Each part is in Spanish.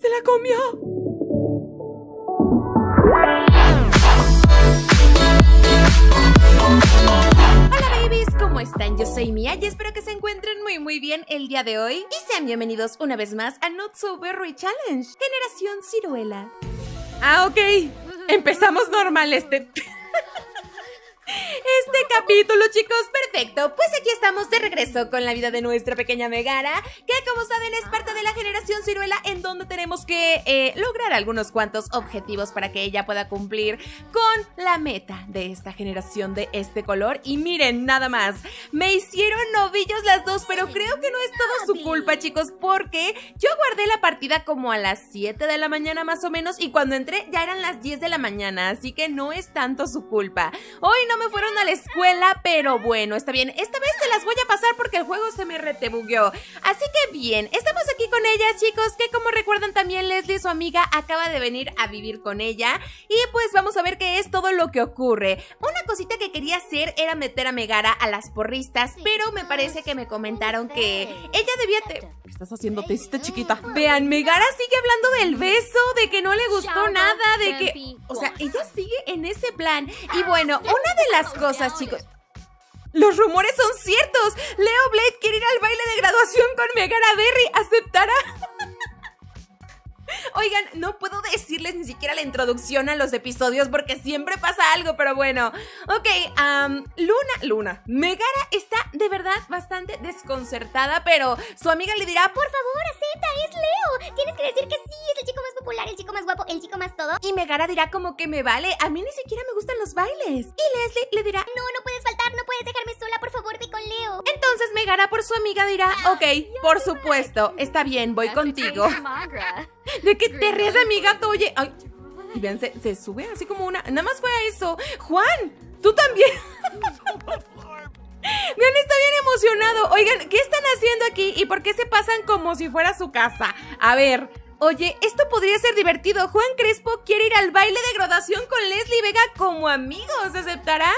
¡Se la comió! Hola babies, ¿Cómo están? Yo soy Mia y espero que se encuentren muy muy bien el día de hoy y sean bienvenidos una vez más a Not So Berry Challenge, Generación Ciruela. Ah, ok. Empezamos normal este... Este capítulo, chicos, perfecto. Pues aquí estamos de regreso con la vida de nuestra pequeña Megara, que como saben es parte de la generación ciruela en donde tenemos que eh, lograr algunos cuantos objetivos para que ella pueda cumplir con la meta de esta generación de este color. Y miren, nada más, me hicieron novillos las dos, pero creo que no es todo su culpa, chicos, porque yo guardé la partida como a las 7 de la mañana más o menos y cuando entré ya eran las 10 de la mañana, así que no es tanto su culpa. Hoy no me fueron a la escuela, pero bueno, está bien. Esta vez se las voy a pasar porque el juego se me retebugueó. Así que bien, estamos aquí con ellas chicos, que como recuerdan también Leslie, su amiga, acaba de venir a vivir con ella. Y pues vamos a ver qué es todo lo que ocurre. Una cosita que quería hacer era meter a Megara a las porristas, pero me parece que me comentaron que ella debía... Te... estás haciendo? Te chiquita. Vean, Megara sigue hablando del beso, de que no le gustó nada, de que... O sea, ella sigue en ese plan. Y ah, bueno, una de las cosas, chicos. Los rumores son ciertos. Leo Blade quiere ir al baile de graduación con Megara Berry. ¿Aceptará? Oigan, no puedo decirles ni siquiera la introducción a los episodios porque siempre pasa algo, pero bueno. Ok, Luna, Luna, Megara está de verdad bastante desconcertada, pero su amiga le dirá, por favor, acepta, es Leo. Tienes que decir que sí, es el chico más popular, el chico más guapo, el chico más todo. Y Megara dirá como que me vale, a mí ni siquiera me gustan los bailes. Y Leslie le dirá, no, no puedes faltar, no puedes dejarme sola llegará por su amiga, dirá, ah, ok, por supuesto, está bien, voy contigo. ¿De que te ríes, amiga? Oye, y vean, se, sube así como una... Nada más fue a eso. Juan, tú también. Vean, está bien emocionado. Oigan, ¿qué están haciendo aquí y por qué se pasan como si fuera su casa? A ver, Oye, esto podría ser divertido. Juan Crespo quiere ir al baile de graduación con Leslie Vega como amigos. ¿Aceptará?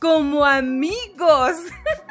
Como amigos.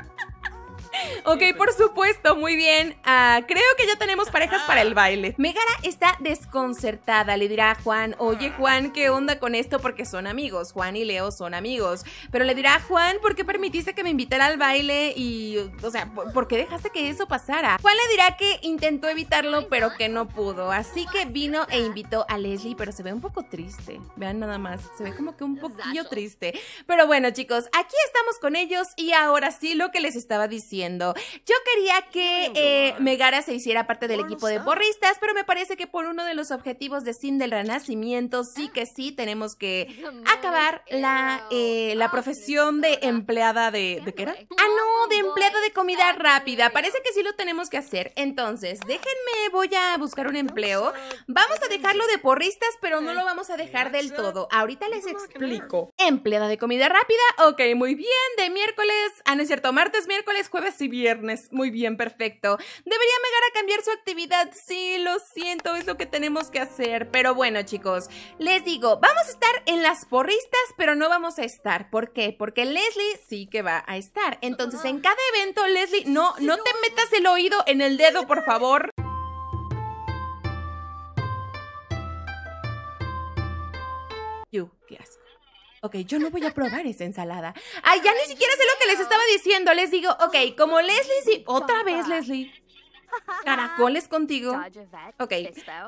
Ok, por supuesto, muy bien. Ah, creo que ya tenemos parejas para el baile. Megara está desconcertada, le dirá a Juan, oye Juan, ¿qué onda con esto? Porque son amigos, Juan y Leo son amigos. Pero le dirá, Juan, ¿por qué permitiste que me invitara al baile? Y, o sea, ¿por qué dejaste que eso pasara? Juan le dirá que intentó evitarlo, pero que no pudo. Así que vino e invitó a Leslie, pero se ve un poco triste. Vean nada más, se ve como que un poquillo triste. Pero bueno, chicos, aquí estamos con ellos y ahora sí lo que les estaba diciendo. Yo quería que eh, Megara se hiciera parte del equipo de porristas, pero me parece que por uno de los objetivos de Sin del Renacimiento, sí que sí, tenemos que acabar la, eh, la profesión de empleada de... ¿De qué era? Ah, no, de empleada de comida rápida. Parece que sí lo tenemos que hacer. Entonces, déjenme, voy a buscar un empleo. Vamos a dejarlo de porristas, pero no lo vamos a dejar del todo. Ahorita les explico. Empleada de comida rápida, ok, muy bien, de miércoles... Ah, no es cierto, martes, miércoles, jueves y viernes. Muy bien, perfecto. Debería a cambiar su actividad. Sí, lo siento, es lo que tenemos que hacer. Pero bueno, chicos, les digo, vamos a estar en las porristas, pero no vamos a estar. ¿Por qué? Porque Leslie sí que va a estar. Entonces, en ah. cada evento, Leslie, no, no te metas el oído en el dedo, por favor. You, yes ok, yo no voy a probar esa ensalada. Ay, ya ni siquiera sé lo que les estaba diciendo. Les digo, ok, como Leslie, sí, otra vez Leslie. caracoles contigo. Ok.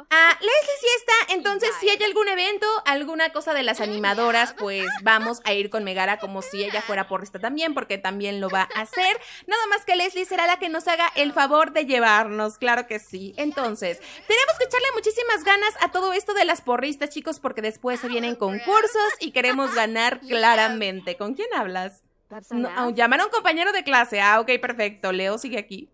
Ah, Leslie sí está, entonces si hay algún evento, alguna cosa de las animadoras, pues vamos a ir con Megara como si ella fuera porrista también, porque también lo va a hacer. Nada más que Leslie será la que nos haga el favor de llevarnos, claro que sí. Entonces, tenemos que echarle muchísimas ganas a todo esto de las porristas, chicos, porque después se vienen concursos y queremos ganar claramente. ¿Con quién hablas? Pues Llamar a un compañero de clase. Ah, ok, perfecto. Leo sigue aquí.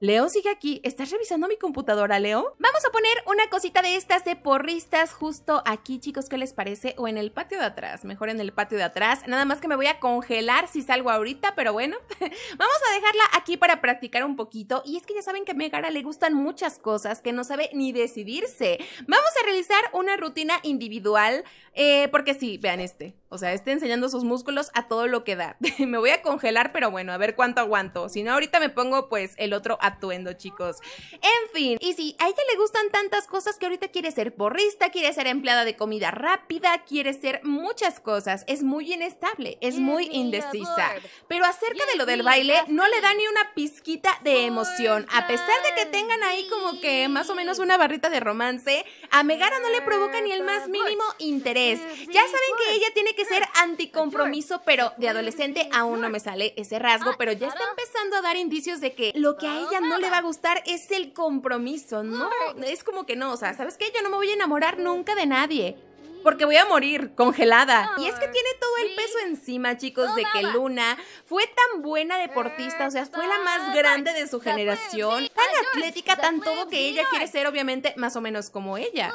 Leo sigue aquí. ¿Estás revisando mi computadora, Leo? Vamos a poner una cosita de estas de porristas justo aquí, chicos. ¿Qué les parece? O en el patio de atrás. Mejor en el patio de atrás. Nada más que me voy a congelar si salgo ahorita, pero bueno. Vamos a dejarla aquí para practicar un poquito. Y es que ya saben que a Megara le gustan muchas cosas que no sabe ni decidirse. Vamos a realizar una rutina individual. Eh, porque sí, vean este. O sea, este enseñando sus músculos a todo lo que da. me voy a congelar, pero bueno, a ver cuánto aguanto. Si no, ahorita me pongo pues el otro atuendo, chicos. En fin, y si a ella le gustan tantas cosas que ahorita quiere ser porrista, quiere ser empleada de comida rápida, quiere ser muchas cosas, es muy inestable, es muy indecisa. Pero acerca de lo del baile, no le da ni una pizquita de emoción. A pesar de que tengan ahí como que más o menos una barrita de romance, a Megara no le provoca ni el más mínimo interés. Ya saben que ella tiene que ser anticompromiso, pero de adolescente aún no me sale ese rasgo, pero ya está empezando a dar indicios de que lo que a ella no le va a gustar es el compromiso, ¿no? Es como que no, o sea, ¿sabes qué? Yo no me voy a enamorar nunca de nadie. Porque voy a morir congelada. Y es que tiene todo el peso encima, chicos, de que Luna fue tan buena deportista, o sea, fue la más grande de su generación atlética tan todo que ella quiere ser obviamente más o menos como ella.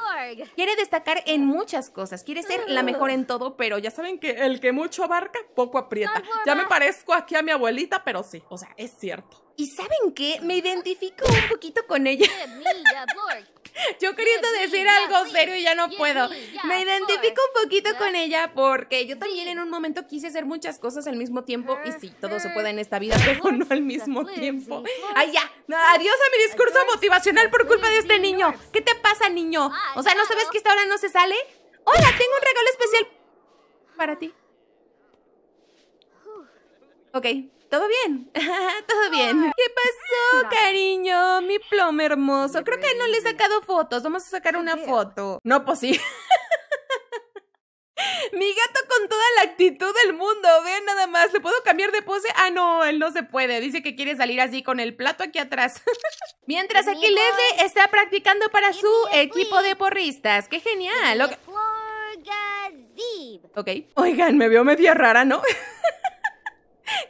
Quiere destacar en muchas cosas, quiere ser la mejor en todo, pero ya saben que el que mucho abarca, poco aprieta. Ya me parezco aquí a mi abuelita, pero sí, o sea, es cierto. ¿Y saben qué? Me identifico un poquito con ella. Yo queriendo decir algo serio y ya no puedo. Me identifico un poquito con ella porque yo también en un momento quise hacer muchas cosas al mismo tiempo y sí, todo se puede en esta vida, pero no al mismo tiempo. Ay, ya. Adiós a mi discurso motivacional por culpa de este niño. ¿Qué te pasa, niño? O sea, ¿no sabes que esta hora no se sale? Hola, tengo un regalo especial para ti. Ok, todo bien, todo bien. ¿Qué pasó, cariño? Mi plomo hermoso. Creo que no le he sacado fotos. Vamos a sacar una foto. No, pues sí. Mi gato con toda la actitud del mundo, Ve nada más, ¿le puedo cambiar de pose? Ah, no, él no se puede, dice que quiere salir así con el plato aquí atrás. Mientras aquí Leslie está practicando para su equipo de porristas, ¡qué genial! Ok, oigan, me veo media rara, ¿no?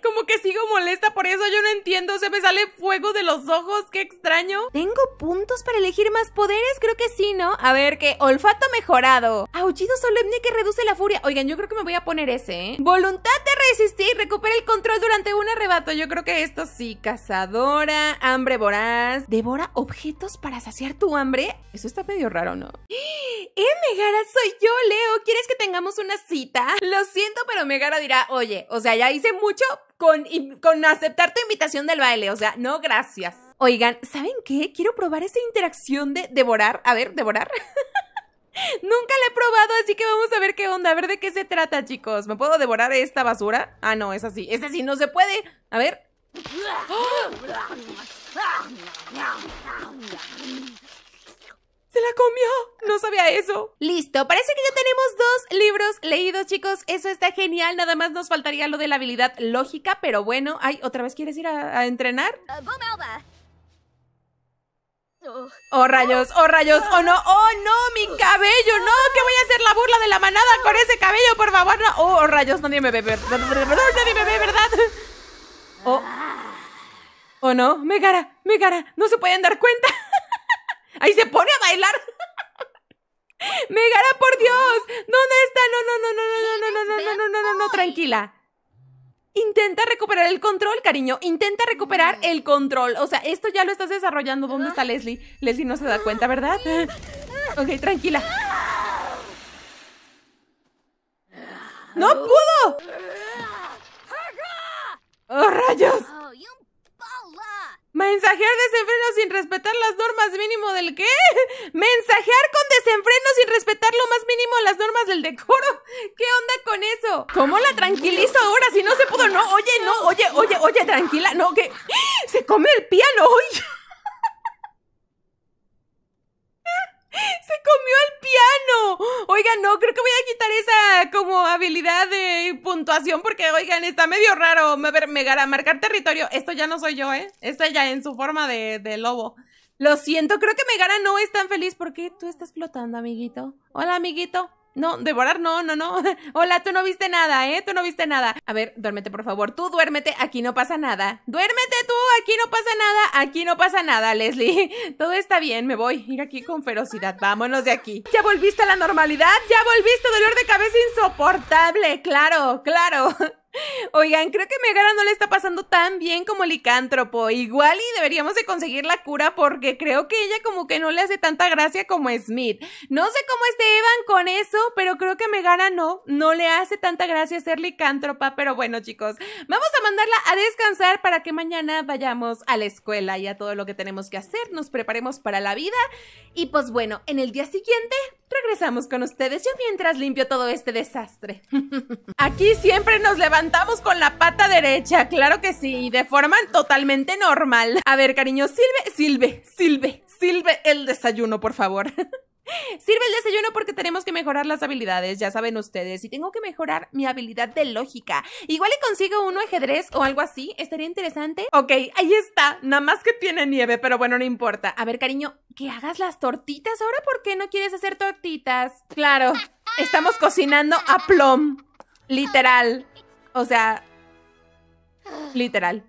como que sigo molesta por eso, yo no entiendo, se me sale fuego de los ojos, qué extraño. ¿Tengo puntos para elegir más poderes? Creo que sí, ¿no? A ver, ¿qué? olfato mejorado. Aullido solemne que reduce la furia. Oigan, yo creo que me voy a poner ese, ¿eh? Voluntad de resistir, recupera el control durante un arrebato. Yo creo que esto sí, cazadora, hambre voraz. Devora objetos para saciar tu hambre. Eso está medio raro, ¿no? ¡Eh, Megara, soy yo, Leo! ¿Quieres que tengamos una cita? Lo siento, pero Megara dirá, oye, o sea, ya hice mucho, con, aceptar tu invitación del baile. O sea, no, gracias. Oigan, ¿saben qué? Quiero probar esa interacción de devorar. A ver, devorar. Nunca la he probado, así que vamos a ver qué onda, a ver de qué se trata, chicos. ¿Me puedo devorar esta basura? Ah, no, es así. Es así, no se puede. A ver. ¡Ah! ¡Se la comió! No sabía eso. Listo, parece que ya tenemos dos libros leídos, chicos. Eso está genial. Nada más nos faltaría lo de la habilidad lógica, pero bueno. Ay, ¿otra vez quieres ir a, entrenar? Ah, oh, oh rayos, oh rayos, oh no, oh no, mi cabello, no, que voy a hacer la burla de la manada con ese cabello, por favor, no. Oh, oh rayos, nadie me ve, ¿verdad? Nadie me ve, ¿verdad? Oh. Ah. Oh no, me cara, me cara, no se pueden dar cuenta. Ahí se pone a bailar. Megara, por Dios, ¿dónde está? No, no, no, no, no, no, no, no, no, no, no, no, no, tranquila. Intenta recuperar el control, cariño. Intenta recuperar el control. O sea, esto ya lo estás desarrollando. ¿Dónde está Leslie? Leslie no se da cuenta, ¿verdad? Ok, tranquila. ¡No pudo! ¡Oh, rayos! Mensajear desenfreno sin respetar las normas mínimo del qué? Mensajear con desenfreno sin respetar lo más mínimo las normas del decoro. ¿Qué onda con eso? ¿Cómo la tranquilizo ahora si no se pudo? No, oye, no, oye, oye, oye, tranquila, no, que se come el piano. Oye. ¡Se comió el piano! Oigan, no, creo que voy a quitar esa como habilidad de puntuación porque, oigan, está medio raro. A ver, me marcar territorio. Esto ya no soy yo, ¿eh? Esta ya en su forma de, de lobo. Lo siento, creo que Megara no es tan feliz porque tú estás flotando, amiguito. Hola, amiguito. No, devorar, no, no, no. Hola, tú no viste nada, ¿eh? Tú no viste nada. A ver, duérmete, por favor. Tú duérmete, aquí no pasa nada. Duérmete tú, aquí no pasa nada, aquí no pasa nada, Leslie. Todo está bien, me voy. Ir aquí con ferocidad, vámonos de aquí. ¿Ya volviste a la normalidad? ¿Ya volviste? Dolor de cabeza insoportable, claro, claro. Oigan, creo que Megara no le está pasando tan bien como licántropo. Igual y deberíamos de conseguir la cura porque creo que ella como que no le hace tanta gracia como Smith. No sé cómo esté Evan con eso, pero creo que Megara no, no le hace tanta gracia ser licántropa. Pero bueno, chicos, vamos a mandarla a descansar para que mañana vayamos a la escuela y a todo lo que tenemos que hacer, nos preparemos para la vida. Y pues bueno, en el día siguiente Regresamos con ustedes. Yo mientras limpio todo este desastre. Aquí siempre nos levantamos con la pata derecha, claro que sí, de forma totalmente normal. A ver, cariño, silve, silve, silve, silve el desayuno, por favor. Sirve el desayuno porque tenemos que mejorar las habilidades, ya saben ustedes, y tengo que mejorar mi habilidad de lógica. Igual le consigo uno ajedrez o algo así, estaría interesante. Ok, ahí está, nada más que tiene nieve, pero bueno, no importa. A ver, cariño, que hagas las tortitas ahora, ¿por qué no quieres hacer tortitas? Claro, estamos cocinando a plom, literal. O sea, literal.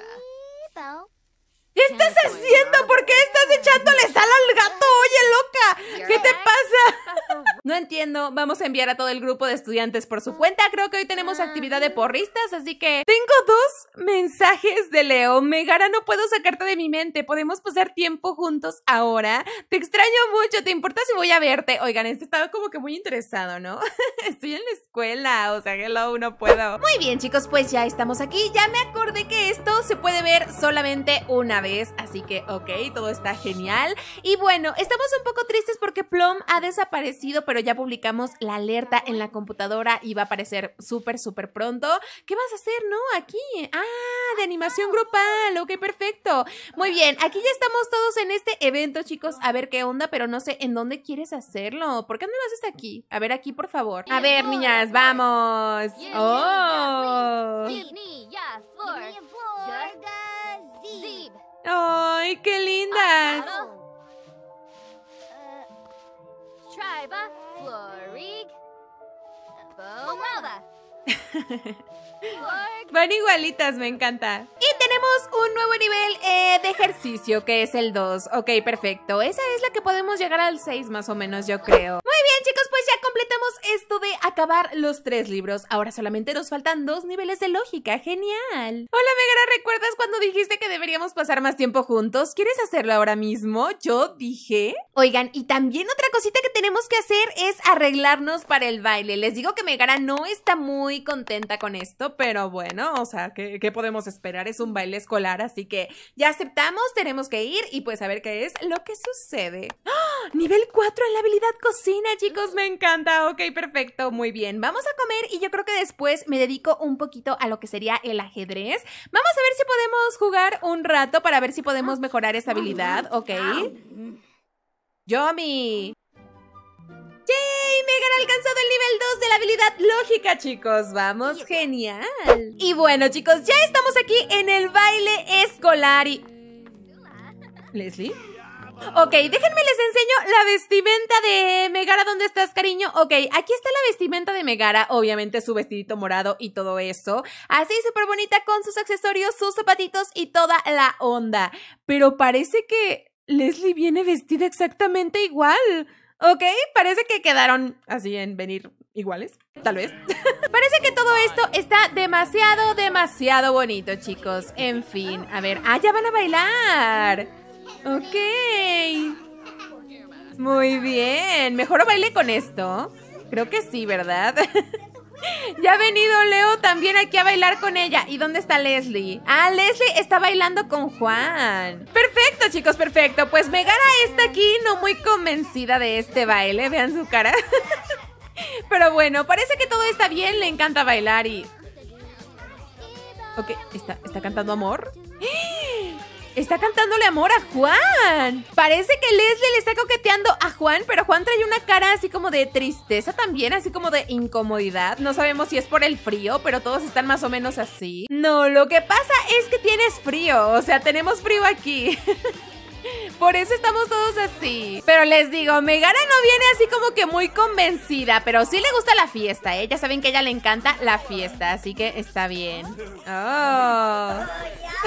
¿Qué estás ¿eh? haciendo? ¿Por qué estás echándole sal al gato? Oye, loca, ¿qué te pasa? No entiendo. Vamos a enviar a todo el grupo de estudiantes por su ah. cuenta. Creo que hoy tenemos ah. actividad de porristas, así que tengo dos mensajes de Leo. Megara, no puedo sacarte de mi mente. Podemos pasar tiempo juntos ahora. Te extraño mucho. ¿Te importa si voy a verte? Oigan, este estaba como que muy interesado, ¿no? Estoy en la escuela, o sea, hello, no puedo. Muy bien, chicos, pues ya estamos aquí. Ya me acordé que esto se puede ver solamente una vez así que ok, todo está genial. Y bueno, estamos un poco tristes porque Plum ha desaparecido, pero ya publicamos la alerta en la computadora y va a aparecer súper, súper pronto. ¿Qué vas a hacer, no? Aquí. Ah, de animación grupal, ok, perfecto. Muy bien, aquí ya estamos todos en este evento, chicos, a ver qué onda, pero no sé en dónde quieres hacerlo. ¿Por qué no lo haces aquí? A ver, aquí, por favor. A ver, niñas, vamos. Oh. ¡Ay, qué lindas! Ah, ah. Uh, Van igualitas, me encanta. Y tenemos un nuevo nivel eh, de ejercicio, que es el 2. Ok, perfecto. Esa es la que podemos llegar al 6 más o menos, yo creo esto de acabar los tres libros. Ahora solamente nos faltan dos niveles de lógica. ¡Genial! Hola, Megara, ¿recuerdas cuando dijiste que deberíamos pasar más tiempo juntos? ¿Quieres hacerlo ahora mismo? Yo dije. Oigan, y también otra cosita que tenemos que hacer es arreglarnos para el baile. Les digo que Megara no está muy contenta con esto, pero bueno, o sea, ¿qué, podemos esperar? Es un baile escolar, así que ya aceptamos, tenemos que ir y pues a ver qué es lo que sucede. ¡Ah! Nivel 4 en la habilidad cocina, chicos, me encanta. Ok, perfecto, muy bien. Vamos a comer y yo creo que después me dedico un poquito a lo que sería el ajedrez. Vamos a ver si podemos jugar un rato para ver si podemos mejorar esta habilidad, ah, ¿ok? Ah. Yomi. ¡Yay! Megan ha alcanzado el nivel 2 de la habilidad lógica, chicos. Vamos, genial. Y bueno, chicos, ya estamos aquí en el baile escolar y... ¿Leslie? Ok, déjenme les enseño la vestimenta de Megara. ¿Dónde estás, cariño? Ok, aquí está la vestimenta de Megara. Obviamente su vestidito morado y todo eso. Así súper bonita con sus accesorios, sus zapatitos y toda la onda. Pero parece que Leslie viene vestida exactamente igual. ¿Ok? Parece que quedaron así en venir iguales, tal vez. Parece que todo esto está demasiado, demasiado bonito, chicos. En fin, a ver. ¡Ah, ya van a bailar! Ok. Muy bien. Mejor baile con esto. Creo que sí, ¿verdad? ya ha venido Leo también aquí a bailar con ella. ¿Y dónde está Leslie? Ah, Leslie está bailando con Juan. Perfecto, chicos, perfecto. Pues Megara está aquí no muy convencida de este baile. Vean su cara. Pero bueno, parece que todo está bien. Le encanta bailar y... Ok, ¿está, está cantando amor? Está cantándole amor a Juan. Parece que Leslie le está coqueteando a Juan, pero Juan trae una cara así como de tristeza también, así como de incomodidad. No sabemos si es por el frío, pero todos están más o menos así. No, lo que pasa es que tienes frío. O sea, tenemos frío aquí. Por eso estamos todos así. Pero les digo, Megara no viene así como que muy convencida, pero sí le gusta la fiesta, ¿eh? Ya saben que a ella le encanta la fiesta, así que está bien. Oh.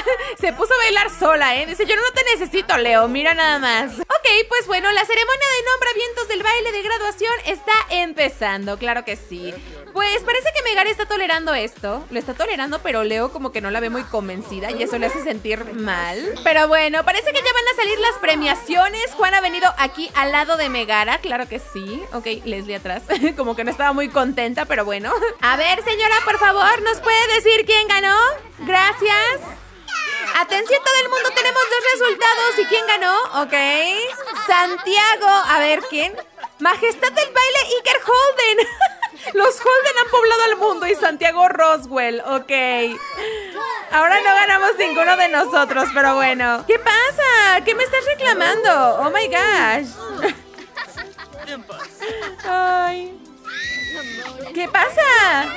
Se puso a bailar sola, ¿eh? Dice, yo no te necesito, Leo, mira nada más. Ok, pues bueno, la ceremonia de nombramientos del baile de graduación está empezando, claro que sí. Pues parece que Megara está tolerando esto. Lo está tolerando, pero Leo como que no la ve muy convencida y eso le hace sentir mal. Pero bueno, parece que ya van a salir las premiaciones. Juan ha venido aquí al lado de Megara, claro que sí. Ok, Leslie atrás. como que no estaba muy contenta, pero bueno. A ver, señora, por favor, ¿nos puede decir quién ganó? Gracias. Atención todo el mundo, tenemos dos resultados. ¿Y quién ganó? Ok. Santiago, a ver, ¿quién? Majestad del baile, Iker Holden. Los Holden han poblado el mundo y Santiago Roswell, ok. Ahora no ganamos ninguno de nosotros, pero bueno. ¿Qué pasa? ¿Qué me estás reclamando? Oh my gosh. Ay. ¿Qué pasa?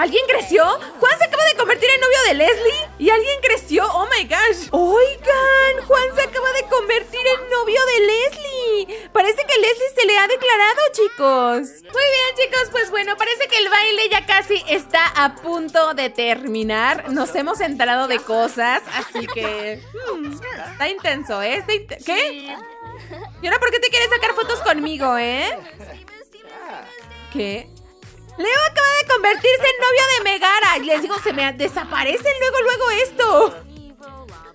¿Alguien creció? ¿Juan se acaba de convertir en novio de Leslie? ¿Y alguien creció? ¡Oh my gosh! ¡Oigan! ¡Juan se acaba de convertir en novio de Leslie! Parece que Leslie se le ha declarado, chicos. Muy bien, chicos. Pues bueno, parece que el baile ya casi está a punto de terminar. Nos hemos enterado de cosas, así que. Mm, está intenso, ¿eh? ¿Qué? ¿Y ahora por qué te quieres sacar fotos conmigo, eh? ¿Qué? Leo acaba de convertirse en novio de Megara. Y les digo, se me desaparece luego, luego esto.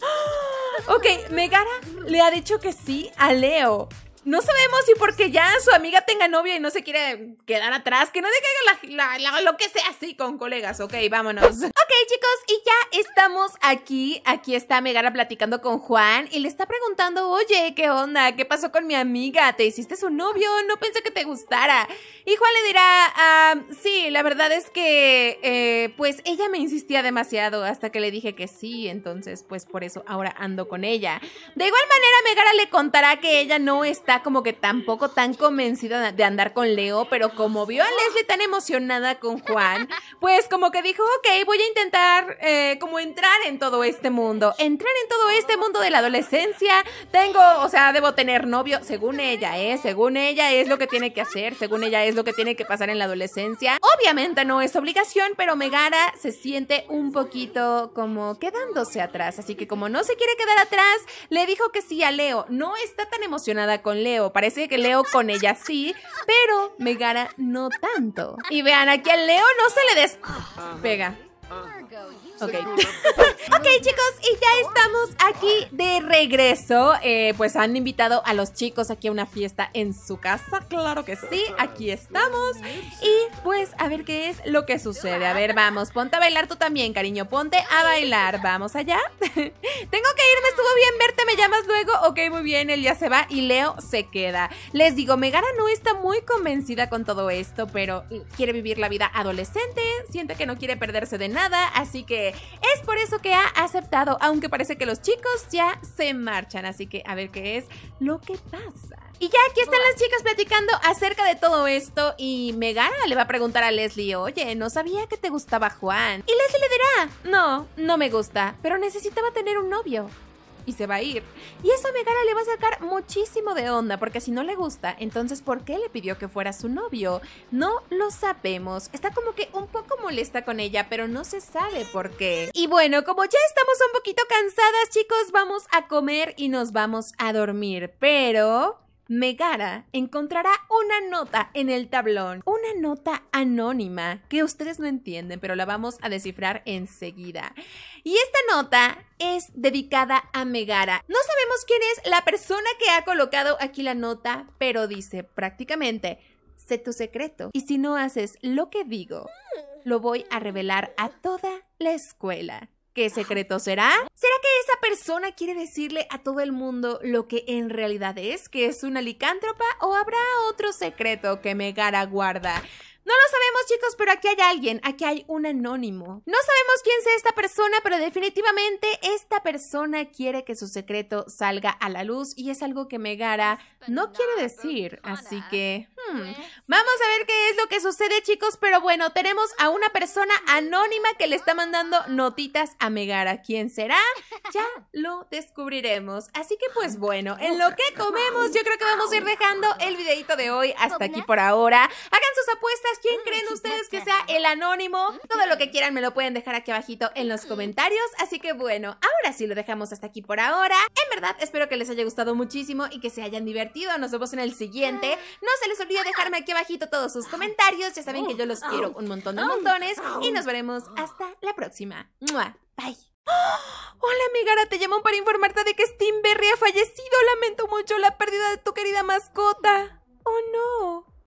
¡Ah! Ok, Megara le ha dicho que sí a Leo no sabemos si porque ya su amiga tenga novia y no se quiere quedar atrás, que no deje lo que sea así con colegas. Ok, vámonos. Ok, chicos, y ya estamos aquí. Aquí está Megara platicando con Juan y le está preguntando, oye, ¿qué onda? ¿Qué pasó con mi amiga? ¿Te hiciste su novio? No pensé que te gustara. Y Juan le dirá, ah, sí, la verdad es que, eh, pues ella me insistía demasiado hasta que le dije que sí, entonces, pues por eso ahora ando con ella. De igual manera, Megara le contará que ella no está como que tampoco tan convencida de andar con Leo, pero como vio a Leslie tan emocionada con Juan, pues como que dijo, ok, voy a intentar eh, como entrar en todo este mundo, entrar en todo este mundo de la adolescencia, tengo, o sea, debo tener novio, según ella, ¿eh? Según ella es lo que tiene que hacer, según ella es lo que tiene que pasar en la adolescencia. Obviamente no es obligación, pero Megara se siente un poquito como quedándose atrás, así que como no se quiere quedar atrás, le dijo que sí a Leo, no está tan emocionada con Leo. Parece que Leo con ella sí, pero gana no tanto. Y vean, aquí a Leo no se le des Pega Okay. ok, chicos, y ya estamos aquí de regreso. Eh, pues han invitado a los chicos aquí a una fiesta en su casa. Claro que sí, aquí estamos. Y pues a ver qué es lo que sucede. A ver, vamos, ponte a bailar tú también, cariño. Ponte a bailar. Vamos allá. Tengo que irme, estuvo bien verte, me llamas luego. Ok, muy bien, él ya se va y Leo se queda. Les digo, Megara no está muy convencida con todo esto, pero quiere vivir la vida adolescente, siente que no quiere perderse de nada, así que es por eso que ha aceptado, aunque parece que los chicos ya se marchan, así que a ver qué es lo que pasa. Y ya aquí están las chicas platicando acerca de todo esto y Megara le va a preguntar a Leslie, oye, no sabía que te gustaba Juan. Y Leslie le dirá, no, no me gusta, pero necesitaba tener un novio y se va a ir. Y eso a Megara le va a sacar muchísimo de onda, porque si no le gusta, entonces ¿por qué le pidió que fuera su novio? No lo sabemos. Está como que un poco molesta con ella, pero no se sabe por qué. Y bueno, como ya estamos un poquito cansadas, chicos, vamos a comer y nos vamos a dormir. Pero Megara encontrará una nota en el tablón, una nota anónima que ustedes no entienden, pero la vamos a descifrar enseguida. Y esta nota es dedicada a Megara. No sabemos quién es la persona que ha colocado aquí la nota, pero dice prácticamente, sé tu secreto y si no haces lo que digo, lo voy a revelar a toda la escuela. ¿Qué secreto será? ¿Será que esa persona quiere decirle a todo el mundo lo que en realidad es, que es una licántropa, o habrá otro secreto que Megara guarda? No lo sabemos, chicos, pero aquí hay alguien. Aquí hay un anónimo. No sabemos quién sea esta persona, pero definitivamente esta persona quiere que su secreto salga a la luz y es algo que Megara no quiere decir. Así que. Hmm, pues, vamos a ver qué es lo que sucede, chicos. Pero bueno, tenemos a una persona anónima que le está mandando notitas a Megara. ¿Quién será? Ya lo descubriremos. Así que pues bueno, en lo que comemos, yo creo que vamos a ir dejando el videito de hoy hasta aquí por ahora. Hagan sus apuestas, ¿quién creen ustedes que sea el anónimo? Todo lo que quieran me lo pueden dejar aquí abajito en los comentarios. Así que bueno, ahora sí lo dejamos hasta aquí por ahora. En verdad, espero que les haya gustado muchísimo y que se hayan divertido. Nos vemos en el siguiente. No se les olvide dejarme aquí abajito todos sus comentarios. Ya saben que yo los quiero un montón de montones. Y nos veremos hasta la próxima. Bye. Hola, gara, te llamo para informarte de que Steam ha fallecido. Lamento mucho la pérdida de tu querida mascota. Oh, no.